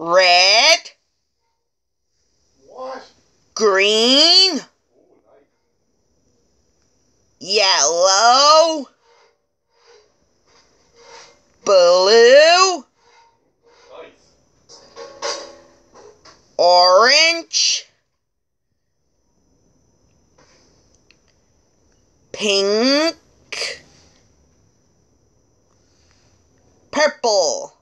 Red. What? Green. Yellow. Blue. Orange. Pink. Purple.